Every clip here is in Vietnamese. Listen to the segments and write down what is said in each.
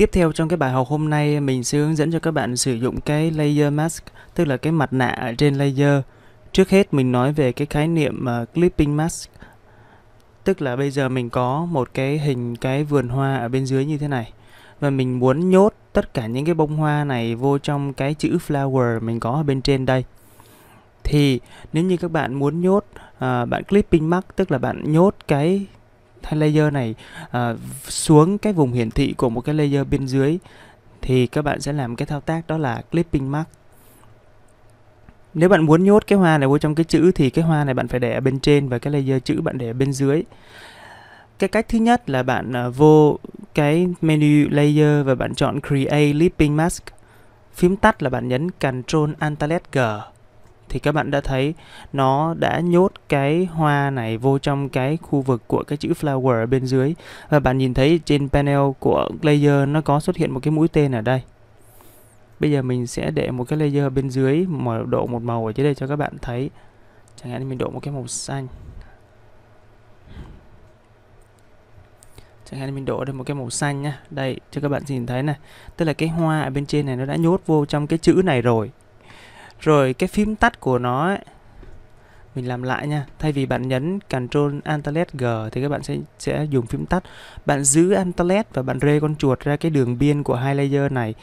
Tiếp theo trong cái bài học hôm nay mình sẽ hướng dẫn cho các bạn sử dụng cái layer mask, tức là cái mặt nạ ở trên layer. Trước hết mình nói về cái khái niệm uh, clipping mask. Tức là bây giờ mình có một cái hình cái vườn hoa ở bên dưới như thế này và mình muốn nhốt tất cả những cái bông hoa này vô trong cái chữ flower mình có ở bên trên đây. Thì nếu như các bạn muốn nhốt uh, bạn clipping mask tức là bạn nhốt cái thay layer này à, xuống cái vùng hiển thị của một cái layer bên dưới thì các bạn sẽ làm cái thao tác đó là clipping mask nếu bạn muốn nhốt cái hoa này vô trong cái chữ thì cái hoa này bạn phải để ở bên trên và cái layer chữ bạn để ở bên dưới cái cách thứ nhất là bạn à, vô cái menu layer và bạn chọn create clipping mask phím tắt là bạn nhấn Ctrl Alt G thì các bạn đã thấy nó đã nhốt cái hoa này vô trong cái khu vực của cái chữ flower ở bên dưới và bạn nhìn thấy trên panel của layer nó có xuất hiện một cái mũi tên ở đây bây giờ mình sẽ để một cái layer bên dưới mà độ một màu ở dưới đây cho các bạn thấy chẳng hạn mình độ một cái màu xanh chẳng hạn mình đổ được một cái màu xanh nhá đây cho các bạn nhìn thấy này tức là cái hoa ở bên trên này nó đã nhốt vô trong cái chữ này rồi rồi cái phím tắt của nó ấy, mình làm lại nha. Thay vì bạn nhấn Ctrl Alt G thì các bạn sẽ sẽ dùng phím tắt. Bạn giữ Alt và bạn rê con chuột ra cái đường biên của hai layer này.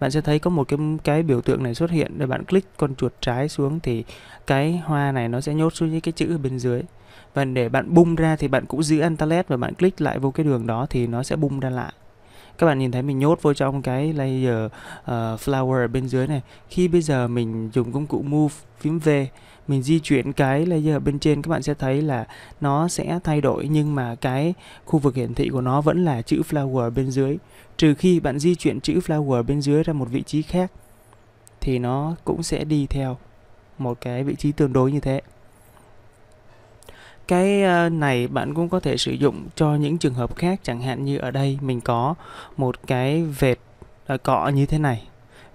Bạn sẽ thấy có một cái cái biểu tượng này xuất hiện để bạn click con chuột trái xuống thì cái hoa này nó sẽ nhốt xuống những cái chữ ở bên dưới. Và để bạn bung ra thì bạn cũng giữ Alt và bạn click lại vô cái đường đó thì nó sẽ bung ra lại các bạn nhìn thấy mình nhốt vô trong cái layer uh, flower ở bên dưới này khi bây giờ mình dùng công cụ move phím V mình di chuyển cái layer bên trên các bạn sẽ thấy là nó sẽ thay đổi nhưng mà cái khu vực hiển thị của nó vẫn là chữ flower bên dưới trừ khi bạn di chuyển chữ flower bên dưới ra một vị trí khác thì nó cũng sẽ đi theo một cái vị trí tương đối như thế cái ờ, này bạn cũng có thể sử dụng cho những trường hợp khác chẳng hạn như ở đây mình có một cái vệt ờ, cọ như thế này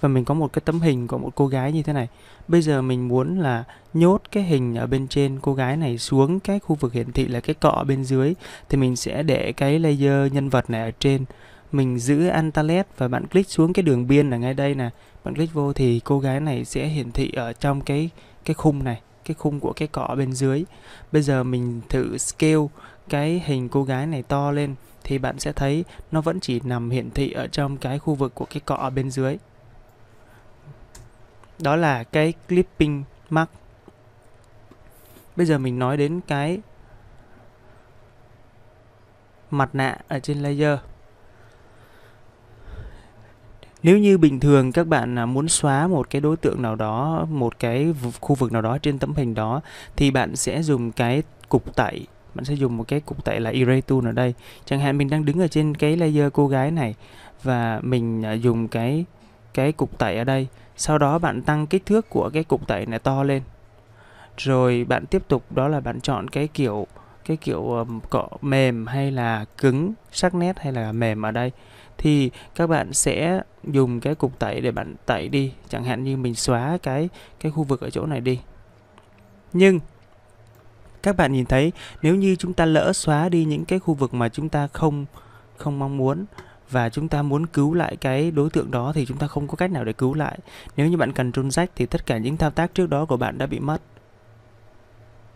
và mình có một cái tấm hình của một cô gái như thế này bây giờ mình muốn là nhốt cái hình ở bên trên cô gái này xuống cái khu vực hiển thị là cái cọ bên dưới thì mình sẽ để cái layer nhân vật này ở trên mình giữ antalet và bạn click xuống cái đường biên ở ngay đây nè bạn click vô thì cô gái này sẽ hiển thị ở trong cái cái khung này cái khung của cái cọ bên dưới bây giờ mình thử scale cái hình cô gái này to lên thì bạn sẽ thấy nó vẫn chỉ nằm hiển thị ở trong cái khu vực của cái cọ bên dưới đó là cái clipping mark bây giờ mình nói đến cái mặt nạ ở trên layer nếu như bình thường các bạn à, muốn xóa một cái đối tượng nào đó, một cái khu vực nào đó trên tấm hình đó thì bạn sẽ dùng cái cục tẩy bạn sẽ dùng một cái cục tẩy là Erase Tool ở đây chẳng hạn mình đang đứng ở trên cái layer cô gái này và mình à, dùng cái cái cục tẩy ở đây sau đó bạn tăng kích thước của cái cục tẩy này to lên rồi bạn tiếp tục đó là bạn chọn cái kiểu cái kiểu cọ mềm hay là cứng sắc nét hay là mềm ở đây thì các bạn sẽ dùng cái cục tẩy để bạn tẩy đi chẳng hạn như mình xóa cái cái khu vực ở chỗ này đi nhưng các bạn nhìn thấy nếu như chúng ta lỡ xóa đi những cái khu vực mà chúng ta không không mong muốn và chúng ta muốn cứu lại cái đối tượng đó thì chúng ta không có cách nào để cứu lại. Nếu như bạn cần trôn rách thì tất cả những thao tác trước đó của bạn đã bị mất.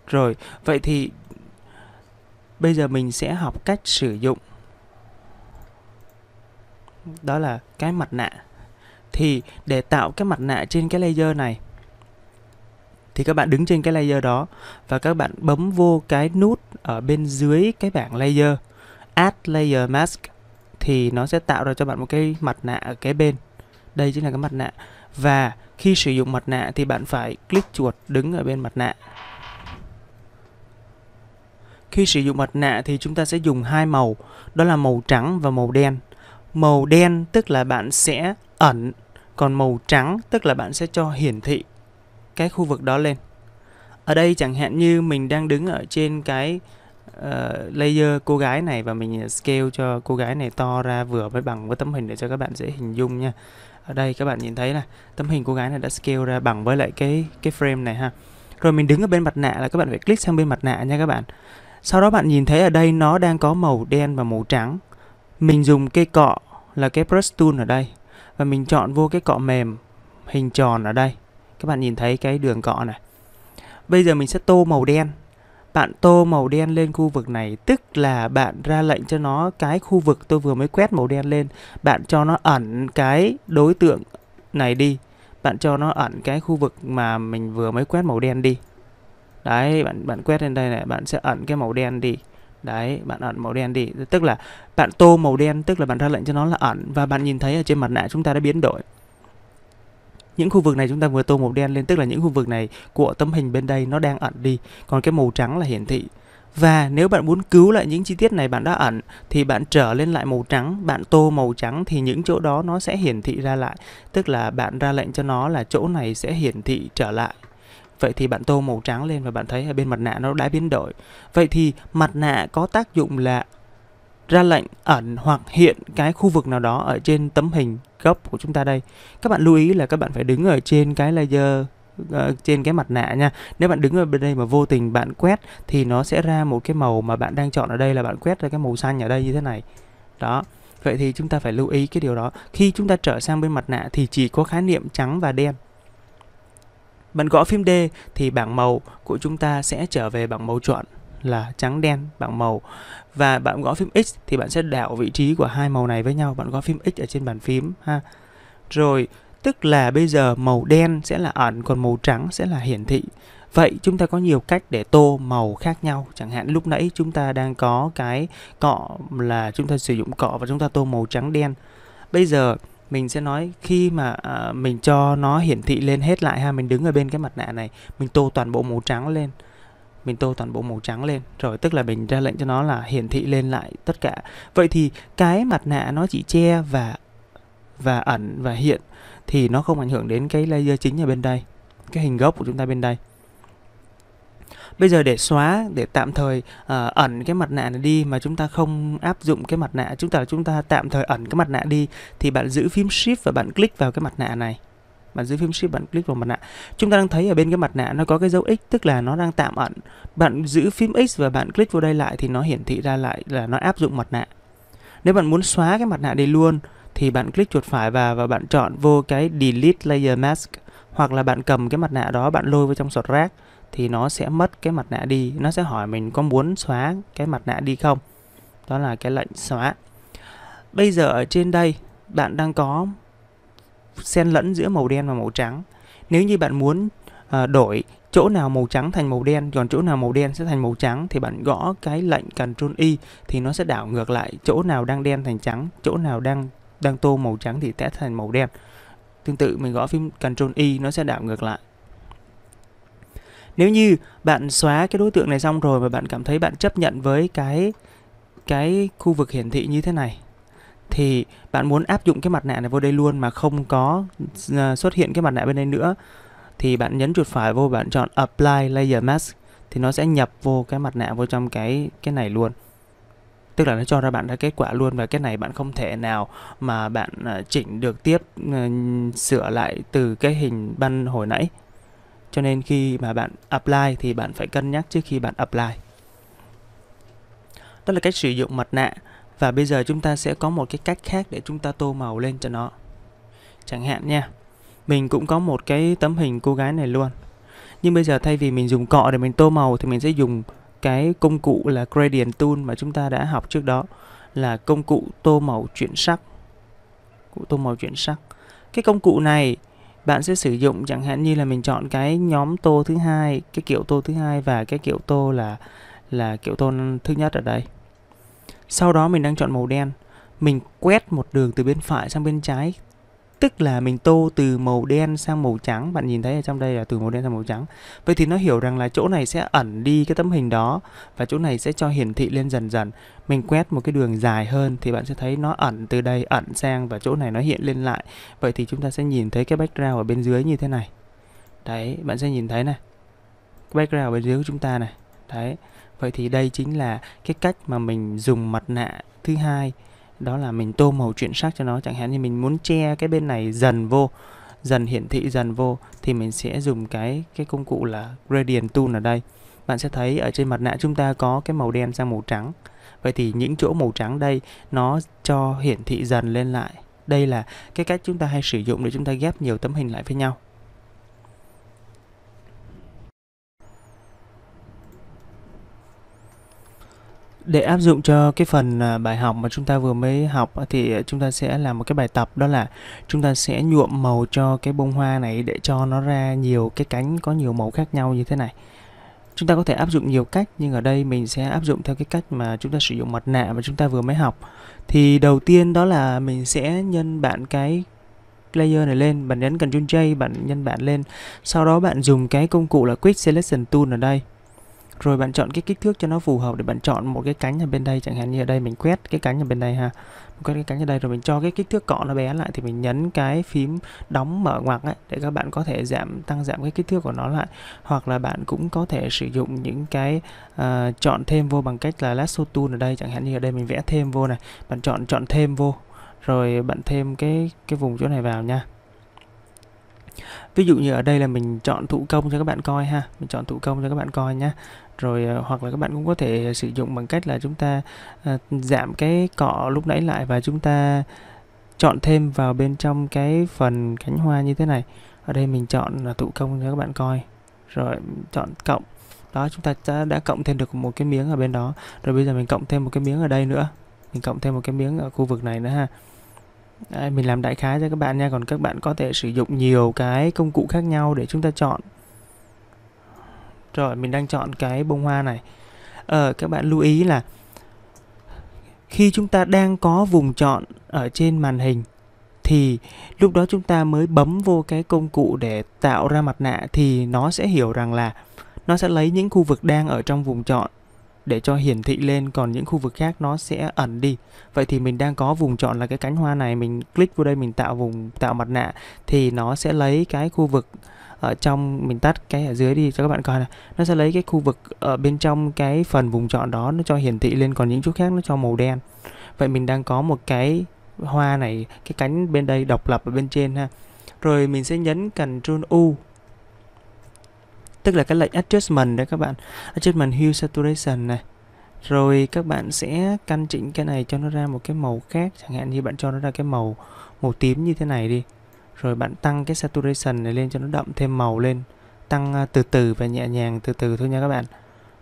Rồi, vậy thì bây giờ mình sẽ học cách sử dụng đó là cái mặt nạ thì để tạo cái mặt nạ trên cái layer này thì các bạn đứng trên cái layer đó và các bạn bấm vô cái nút ở bên dưới cái bảng layer add layer mask thì nó sẽ tạo ra cho bạn một cái mặt nạ ở cái bên đây chính là cái mặt nạ và khi sử dụng mặt nạ thì bạn phải click chuột đứng ở bên mặt nạ khi sử dụng mặt nạ thì chúng ta sẽ dùng hai màu đó là màu trắng và màu đen Màu đen tức là bạn sẽ ẩn, còn màu trắng tức là bạn sẽ cho hiển thị cái khu vực đó lên. Ở đây chẳng hạn như mình đang đứng ở trên cái uh, layer cô gái này và mình ờ, scale cho cô gái này to ra vừa với bằng với tấm hình để cho các bạn dễ hình dung nha. Ở đây các bạn nhìn thấy là tấm hình cô gái này đã scale ra bằng với lại cái cái frame này ha. Rồi mình đứng ở bên mặt nạ là các bạn phải click sang bên mặt nạ nha các bạn. Sau đó bạn nhìn thấy ở đây nó đang có màu đen và màu trắng mình dùng cây cọ là cái brush tool ở đây và mình chọn vô cái cọ mềm hình tròn ở đây. Các bạn nhìn thấy cái đường cọ này. Bây giờ mình sẽ tô màu đen. Bạn tô màu đen lên khu vực này tức là bạn ra lệnh cho nó cái khu vực tôi vừa mới quét màu đen lên, bạn cho nó ẩn cái đối tượng này đi. Bạn cho nó ẩn cái khu vực mà mình vừa mới quét màu đen đi. Đấy, bạn bạn quét lên đây này, bạn sẽ ẩn cái màu đen đi. Đấy, bạn ẩn màu đen đi Tức là bạn tô màu đen Tức là bạn ra lệnh cho nó là ẩn Và bạn nhìn thấy ở trên mặt nạ chúng ta đã biến đổi những khu vực này chúng ta vừa tô màu đen lên tức là những khu vực này của tấm hình bên đây nó đang ẩn đi còn cái màu trắng là hiển thị và nếu bạn muốn cứu lại những chi tiết này bạn đã ẩn thì bạn trở lên lại màu trắng, bạn tô màu trắng thì những chỗ đó nó sẽ hiển thị ra lại. Tức là bạn ra lệnh cho nó là chỗ này sẽ hiển thị trở lại. Vậy thì bạn tô màu trắng lên và bạn thấy ở bên mặt nạ nó đã biến đổi. Vậy thì mặt nạ có tác dụng là ra lệnh ẩn hoặc hiện cái khu vực nào đó ở trên tấm hình gốc của chúng ta đây. Các bạn lưu ý là các bạn phải đứng ở trên cái laser uh, ờ, trên cái mặt nạ nha. Nếu bạn đứng ở bên đây mà vô tình bạn quét thì nó sẽ ra một cái màu mà bạn đang chọn ở đây là bạn quét ra cái màu xanh ở đây như thế này. Đó. Vậy thì chúng ta phải lưu ý cái điều đó. Khi chúng ta trở sang bên mặt nạ thì chỉ có khái niệm trắng và đen. Bạn gõ phím D thì bảng màu của chúng ta sẽ trở về bảng màu chuẩn là trắng đen bảng màu và bạn gõ phím X thì bạn sẽ đảo vị trí của hai màu này với nhau bạn gõ phím X ở trên bàn phím ha rồi tức là bây giờ màu đen sẽ là ẩn còn màu trắng sẽ là hiển thị vậy chúng ta có nhiều cách để tô màu khác nhau chẳng hạn lúc nãy chúng ta đang có cái cọ là chúng ta sử dụng cọ và chúng ta tô màu trắng đen bây giờ mình sẽ nói khi mà uh, mình cho nó hiển thị lên hết lại ha mình đứng ở bên cái mặt nạ này mình tô toàn bộ màu trắng lên mình tô toàn bộ màu trắng lên rồi tức là mình ra lệnh cho nó là hiển thị lên lại tất cả vậy thì cái mặt nạ nó chỉ che và và ẩn và hiện thì nó không ảnh hưởng đến cái layer chính ở bên đây cái hình gốc của chúng ta bên đây bây giờ để xóa để tạm thời uh, ẩn cái mặt nạ này đi mà chúng ta không áp dụng cái mặt nạ chúng ta chúng ta tạm thời ẩn cái mặt nạ đi thì bạn giữ phím shift và bạn click vào cái mặt nạ này bạn giữ phím shift bạn click vào mặt nạ chúng ta đang thấy ở bên cái mặt nạ nó có cái dấu x tức là nó đang tạm ẩn bạn giữ phím x và bạn click vào đây lại thì nó hiển thị ra lại là nó áp dụng mặt nạ nếu bạn muốn xóa cái mặt nạ đi luôn thì bạn click chuột phải vào và bạn chọn vô cái delete layer mask hoặc là bạn cầm cái mặt nạ đó bạn lôi vào trong sọt rác thì nó sẽ mất cái mặt nạ đi nó sẽ hỏi mình có muốn xóa cái mặt nạ đi không đó là cái lệnh xóa bây giờ ở trên đây bạn đang có xen lẫn giữa màu đen và màu trắng nếu như bạn muốn à, đổi chỗ nào màu trắng thành màu đen còn chỗ nào màu đen sẽ thành màu trắng thì bạn gõ cái lệnh Ctrl Y thì nó sẽ đảo ngược lại chỗ nào đang đen thành trắng chỗ nào đang đang tô màu trắng thì sẽ thành màu đen tương tự mình gõ phím Ctrl Y nó sẽ đảo ngược lại nếu như bạn xóa cái đối tượng này xong rồi mà bạn cảm thấy bạn chấp nhận với cái cái khu vực hiển thị như thế này thì bạn muốn áp dụng cái mặt nạ này vô đây luôn mà không có ờ, xuất hiện cái mặt nạ bên đây nữa thì bạn nhấn chuột phải vô bạn chọn apply layer mask thì nó sẽ nhập vô cái mặt nạ vô trong cái cái này luôn tức là nó cho ra bạn ra kết quả luôn và cái này bạn không thể nào mà bạn ờ, chỉnh được tiếp ờ, sửa lại từ cái hình ban hồi nãy cho nên khi mà bạn apply thì bạn phải cân nhắc trước khi bạn apply. Đó là cách sử dụng mặt nạ và bây giờ chúng ta sẽ có một cái cách khác để chúng ta tô màu lên cho nó. Chẳng hạn nha, mình cũng có một cái tấm hình cô gái này luôn. Nhưng bây giờ thay vì mình dùng cọ để mình tô màu thì mình sẽ dùng cái công cụ là gradient tool mà chúng ta đã học trước đó là công cụ tô màu chuyển sắc. Cụ tô màu chuyển sắc. Cái công cụ này bạn sẽ sử dụng chẳng hạn như là mình chọn cái nhóm tô thứ hai cái kiểu tô thứ hai và cái kiểu tô là là kiểu tô thứ nhất ở đây sau đó mình đang chọn màu đen mình quét một đường từ bên phải sang bên trái tức là mình tô từ màu đen sang màu trắng bạn nhìn thấy ở trong đây là từ màu đen sang màu trắng vậy thì nó hiểu rằng là chỗ này sẽ ẩn đi cái tấm hình đó và chỗ này sẽ cho hiển thị lên dần dần mình quét một cái đường dài hơn thì bạn sẽ thấy nó ẩn từ đây ẩn sang và chỗ này nó hiện lên lại vậy thì chúng ta sẽ nhìn thấy cái background ở bên dưới như thế này đấy bạn sẽ nhìn thấy này cái background ở bên dưới của chúng ta này đấy vậy thì đây chính là cái cách mà mình dùng mặt nạ thứ hai đó là mình tô màu chuyển sắc cho nó chẳng hạn như mình muốn che cái bên này dần vô dần hiển thị dần vô thì mình sẽ dùng cái cái công cụ là gradient tool ở đây bạn sẽ thấy ở trên mặt nạ chúng ta có cái màu đen sang màu trắng vậy thì những chỗ màu trắng đây nó cho hiển thị dần lên lại đây là cái cách chúng ta hay sử dụng để chúng ta ghép nhiều tấm hình lại với nhau Để áp dụng cho cái phần à, bài học mà chúng ta vừa mới học thì à, chúng ta sẽ làm một cái bài tập đó là chúng ta sẽ nhuộm màu cho cái bông hoa này để cho nó ra nhiều cái cánh có nhiều màu khác nhau như thế này. Chúng ta có thể áp dụng nhiều cách nhưng ở đây mình sẽ áp dụng theo cái cách mà chúng ta sử dụng mặt nạ mà chúng ta vừa mới học. Thì đầu tiên đó là mình sẽ nhân bạn cái layer này lên, bạn nhấn Ctrl J, bạn nhân bạn lên. Sau đó bạn dùng cái công cụ là Quick Selection Tool ở đây rồi bạn chọn cái kích thước cho nó phù hợp để bạn chọn một cái cánh ở bên đây chẳng hạn như ở đây mình quét cái cánh ở bên đây ha quét cái cánh ở đây rồi mình cho cái kích thước cọ nó bé lại thì mình nhấn cái phím đóng mở ngoặc ấy để các bạn có thể giảm tăng giảm cái kích thước của nó lại hoặc là bạn cũng có thể sử dụng những cái uh, chọn thêm vô bằng cách là lasso tool ở đây chẳng hạn như ở đây mình vẽ thêm vô này bạn chọn chọn thêm vô rồi bạn thêm cái cái vùng chỗ này vào nha Ví dụ như ở đây là mình chọn thủ công cho các bạn coi ha Mình chọn thủ công cho các bạn coi nhé rồi ờ, hoặc là các bạn cũng có thể ờ, sử dụng bằng cách là chúng ta à, giảm cái cọ lúc nãy lại và chúng ta chọn thêm vào bên trong cái phần cánh hoa như thế này ở đây mình chọn là tụ công cho các bạn coi rồi chọn cộng đó chúng ta đã, đã cộng thêm được một cái miếng ở bên đó rồi bây giờ mình cộng thêm một cái miếng ở đây nữa mình cộng thêm một cái miếng ở khu vực này nữa ha Đấy, mình làm đại khái cho các bạn nha còn các bạn có thể sử dụng nhiều cái công cụ khác nhau để chúng ta chọn rồi mình đang chọn cái bông hoa này Ờ các bạn lưu ý là Khi chúng ta đang có vùng chọn ở trên màn hình Thì lúc đó chúng ta mới bấm vô cái công cụ để tạo ra mặt nạ Thì nó sẽ hiểu rằng là Nó sẽ lấy những khu vực đang ở trong vùng chọn để cho hiển thị lên còn những khu vực khác nó sẽ ẩn đi. Vậy thì mình đang có vùng chọn là cái cánh hoa này mình click vô đây mình tạo vùng tạo mặt nạ thì nó sẽ lấy cái khu vực ở trong mình tắt cái ở dưới đi cho các bạn coi này nó sẽ lấy cái khu vực ở bên trong cái phần vùng chọn đó nó cho hiển thị lên còn những chỗ khác nó cho màu đen vậy mình đang có một cái hoa này cái cánh bên đây độc lập ở bên trên ha rồi mình sẽ nhấn Ctrl U tức là cái lệnh adjustment đấy các bạn adjustment hue saturation này rồi các bạn sẽ căn chỉnh cái này cho nó ra một cái màu khác chẳng hạn như bạn cho nó ra cái màu màu tím như thế này đi rồi bạn tăng cái saturation này lên cho nó đậm thêm màu lên tăng à, từ từ và nhẹ nhàng từ từ thôi nha các bạn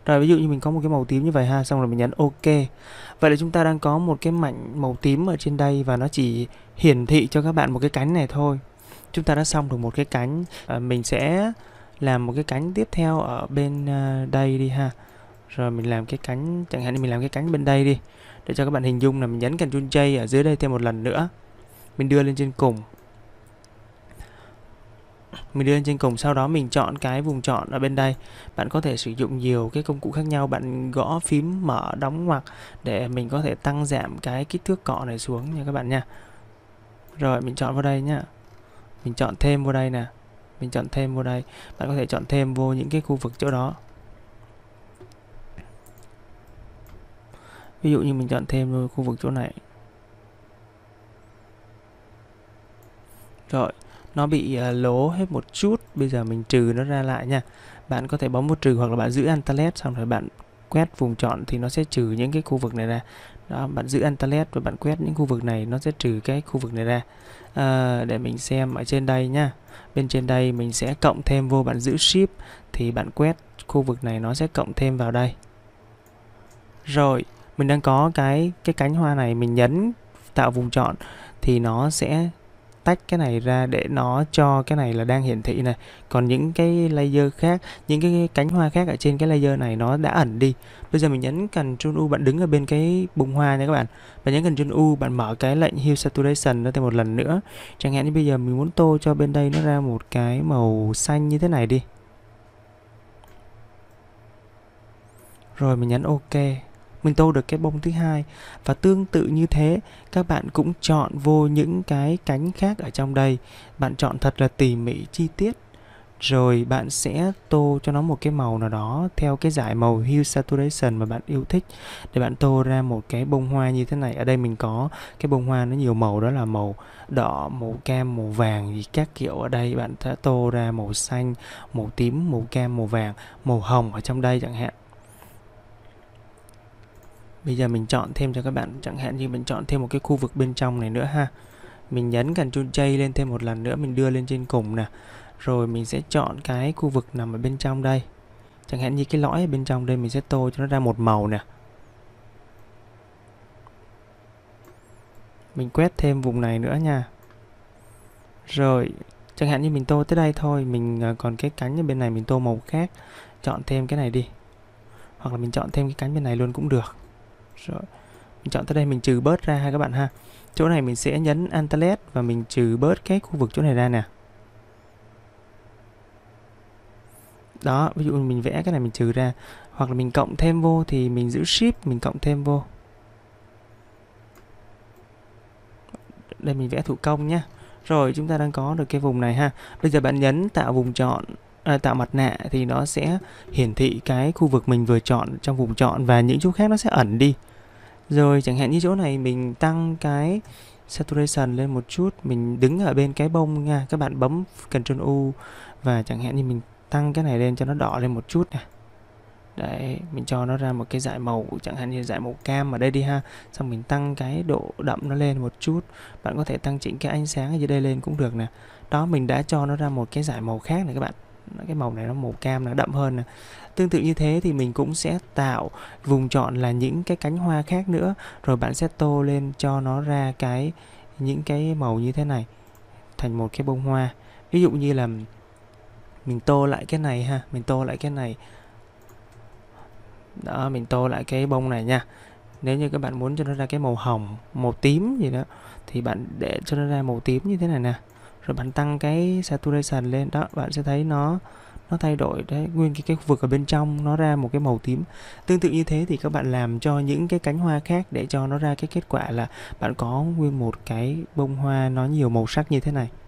rồi ví dụ như mình có một cái màu tím như vậy ha xong rồi mình nhấn ok vậy là chúng ta đang có một cái mảnh màu tím ở trên đây và nó chỉ hiển thị cho các bạn một cái cánh này thôi chúng ta đã xong được một cái cánh à, mình sẽ làm một cái cánh tiếp theo ở bên à, đây đi ha rồi mình làm cái cánh chẳng hạn như mình làm cái cánh bên đây đi để cho các bạn hình dung là mình nhấn Ctrl J ở dưới đây thêm một lần nữa mình đưa lên trên cùng mình đưa lên trên cùng sau đó mình chọn cái vùng chọn ở bên đây bạn có thể sử dụng nhiều cái công cụ khác nhau bạn gõ phím mở đóng hoặc để mình có thể tăng giảm cái kích thước cọ này xuống nha các bạn nha rồi mình chọn vào đây nhá mình chọn thêm vào đây nè mình chọn thêm vào đây bạn có thể chọn thêm vô những cái khu vực chỗ đó ví dụ như mình chọn thêm vô khu vực chỗ này rồi nó bị à, lố hết một chút bây giờ mình trừ nó ra lại nha bạn có thể bấm một trừ hoặc là bạn giữ Antalet xong rồi bạn quét vùng chọn thì nó sẽ trừ những cái khu vực này ra đó bạn giữ Antalet và bạn quét những khu vực này nó sẽ trừ cái khu vực này ra à, để mình xem ở trên đây nha bên trên đây mình sẽ cộng thêm vô bạn giữ ship thì bạn quét khu vực này nó sẽ cộng thêm vào đây rồi mình đang có cái cái cánh hoa này mình nhấn tạo vùng chọn thì nó sẽ tách cái này ra để nó cho cái này là đang hiển thị này còn những cái layer khác những cái cánh hoa khác ở trên cái layer này nó đã ẩn đi bây giờ mình nhấn Ctrl U bạn đứng ở bên cái bông hoa nha các bạn và nhấn Ctrl U bạn mở cái lệnh Hue Saturation nó thêm một lần nữa chẳng hạn như bây giờ mình muốn tô cho bên đây nó ra một cái màu xanh như thế này đi rồi mình nhấn OK mình tô được cái bông thứ hai và tương tự như thế các bạn cũng chọn vô những cái cánh khác ở trong đây bạn chọn thật là tỉ mỉ chi tiết rồi bạn sẽ tô cho nó một cái màu nào đó theo cái giải màu hue saturation mà bạn yêu thích để bạn tô ra một cái bông hoa như thế này ở đây mình có cái bông hoa nó nhiều màu đó là màu đỏ màu cam màu vàng gì các kiểu ở đây bạn sẽ tô ra màu xanh màu tím màu cam màu vàng màu hồng ở trong đây chẳng hạn bây giờ mình chọn thêm cho các bạn chẳng hạn như mình chọn thêm một cái khu vực bên trong này nữa ha mình nhấn cần chun chay lên thêm một lần nữa mình đưa lên trên cùng nè rồi mình sẽ chọn cái khu vực nằm ở bên trong đây chẳng hạn như cái lõi ở bên trong đây mình sẽ tô cho nó ra một màu nè mình quét thêm vùng này nữa nha rồi chẳng hạn như mình tô tới đây thôi mình à, còn cái cánh ở bên này mình tô màu khác chọn thêm cái này đi hoặc là mình chọn thêm cái cánh bên này luôn cũng được rồi mình chọn tới đây mình trừ bớt ra ha các bạn ha chỗ này mình sẽ nhấn Antalet và mình trừ bớt cái khu vực chỗ này ra nè đó ví dụ mình vẽ cái này mình trừ ra hoặc là mình cộng thêm vô thì mình giữ shift mình cộng thêm vô đây mình vẽ thủ công nhá rồi chúng ta đang có được cái vùng này ha bây giờ bạn nhấn tạo vùng chọn à, tạo mặt nạ thì nó sẽ hiển thị cái khu vực mình vừa chọn trong vùng chọn và những chỗ khác nó sẽ ẩn đi rồi chẳng hạn như chỗ này mình tăng cái saturation lên một chút, mình đứng ở bên cái bông nha, các bạn bấm Ctrl U và chẳng hạn như mình tăng cái này lên cho nó đỏ lên một chút nè Đấy, mình cho nó ra một cái dải màu chẳng hạn như dải màu cam ở đây đi ha. Xong mình tăng cái độ đậm nó lên một chút. Bạn có thể tăng chỉnh cái ánh sáng ở dưới đây lên cũng được nè. Đó mình đã cho nó ra một cái dải màu khác này các bạn cái màu này nó màu cam nó đậm hơn nè tương tự như thế thì mình cũng sẽ tạo vùng chọn là những cái cánh hoa khác nữa rồi bạn sẽ tô lên cho nó ra cái những cái màu như thế này thành một cái bông hoa ví dụ như là mình tô lại cái này ha mình tô lại cái này đó mình tô lại cái bông này nha nếu như các bạn muốn cho nó ra cái màu hồng màu tím gì đó thì bạn để cho nó ra màu tím như thế này nè rồi bạn tăng cái saturation lên đó bạn sẽ thấy nó nó thay đổi đấy nguyên cái cái khu vực ở bên trong nó ra một cái màu tím tương tự như thế thì các bạn làm cho những cái cánh hoa khác để cho nó ra cái kết quả là bạn có nguyên một cái bông hoa nó nhiều màu sắc như thế này